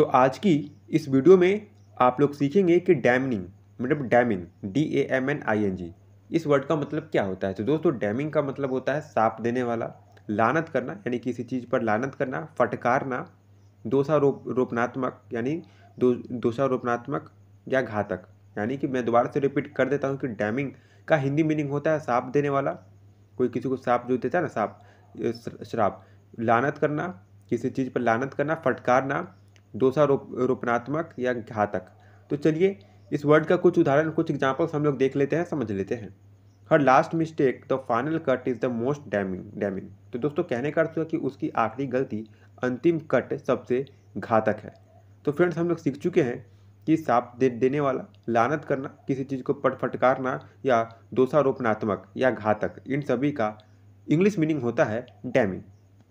तो आज की इस वीडियो में आप लोग सीखेंगे कि डैमनिंग मतलब damning D A M N I N G इस वर्ड का मतलब क्या होता है तो दोस्तों डैमिंग का मतलब होता है साप देने वाला लानत करना यानी किसी चीज़ पर लानत करना फटकारना दोषारोप रोपनात्मक यानी दो दोषारोपनात्मक या घातक यानी कि मैं दोबारा से रिपीट कर देता हूँ कि डैमिंग का हिंदी मीनिंग होता है साप देने वाला कोई किसी को साप जो देता है ना साप श्राप लानत करना किसी चीज़ पर लानत करना फटकारना दोषारोपणात्मक या घातक तो चलिए इस वर्ड का कुछ उदाहरण कुछ एग्जाम्पल्स हम लोग देख लेते हैं समझ लेते हैं हर last mistake the final cut is the most damning damning तो दोस्तों कहने का अर्थ है कि उसकी आखिरी गलती अंतिम कट सबसे घातक है तो फ्रेंड्स हम लोग सीख चुके हैं कि साप दे, देने वाला लानत करना किसी चीज़ को पट फटकारना या दोषारोपणात्मक या घातक इन सभी का इंग्लिश मीनिंग होता है डैमिंग